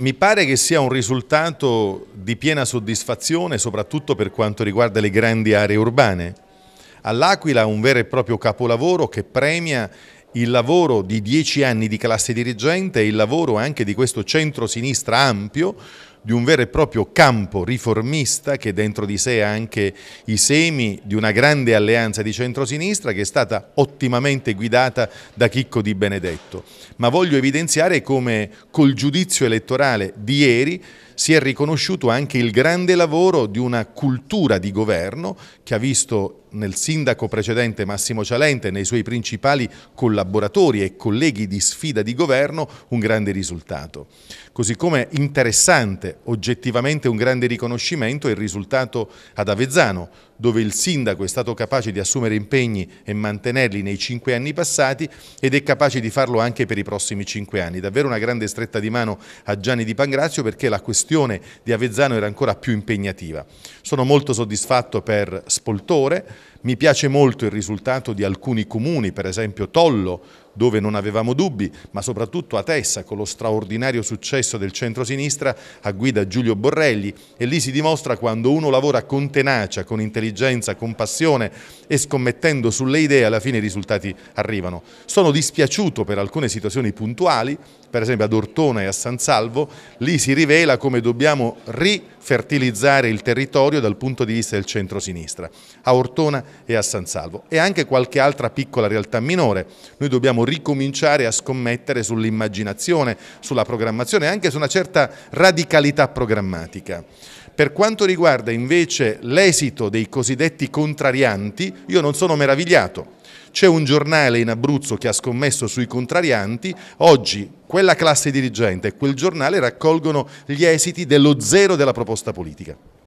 Mi pare che sia un risultato di piena soddisfazione, soprattutto per quanto riguarda le grandi aree urbane. All'Aquila un vero e proprio capolavoro che premia il lavoro di dieci anni di classe dirigente e il lavoro anche di questo centro-sinistra ampio di un vero e proprio campo riformista che dentro di sé ha anche i semi di una grande alleanza di centrosinistra che è stata ottimamente guidata da Chicco Di Benedetto. Ma voglio evidenziare come col giudizio elettorale di ieri si è riconosciuto anche il grande lavoro di una cultura di governo che ha visto nel sindaco precedente Massimo Cialente, nei suoi principali collaboratori e colleghi di sfida di governo, un grande risultato. Così come interessante grande, oggettivamente un grande riconoscimento è il risultato ad Avezzano, dove il sindaco è stato capace di assumere impegni e mantenerli nei cinque anni passati ed è capace di farlo anche per i prossimi cinque anni. Davvero una grande stretta di mano a Gianni Di Pangrazio perché la questione di Avezzano era ancora più impegnativa. Sono molto soddisfatto per Spoltore, mi piace molto il risultato di alcuni comuni, per esempio Tollo, dove non avevamo dubbi, ma soprattutto a Tessa con lo straordinario successo del centro-sinistra a guida Giulio Borrelli e lì si dimostra quando uno lavora con tenacia, con intelligenza, con passione e scommettendo sulle idee alla fine i risultati arrivano. Sono dispiaciuto per alcune situazioni puntuali, per esempio ad Ortona e a San Salvo, lì si rivela come dobbiamo rifertilizzare il territorio dal punto di vista del centro-sinistra, a Ortona e a San Salvo e anche qualche altra piccola realtà minore. Noi dobbiamo ricominciare a scommettere sull'immaginazione, sulla programmazione, e anche su una certa radicalità programmatica. Per quanto riguarda invece l'esito dei cosiddetti contrarianti, io non sono meravigliato. C'è un giornale in Abruzzo che ha scommesso sui contrarianti, oggi quella classe dirigente e quel giornale raccolgono gli esiti dello zero della proposta politica.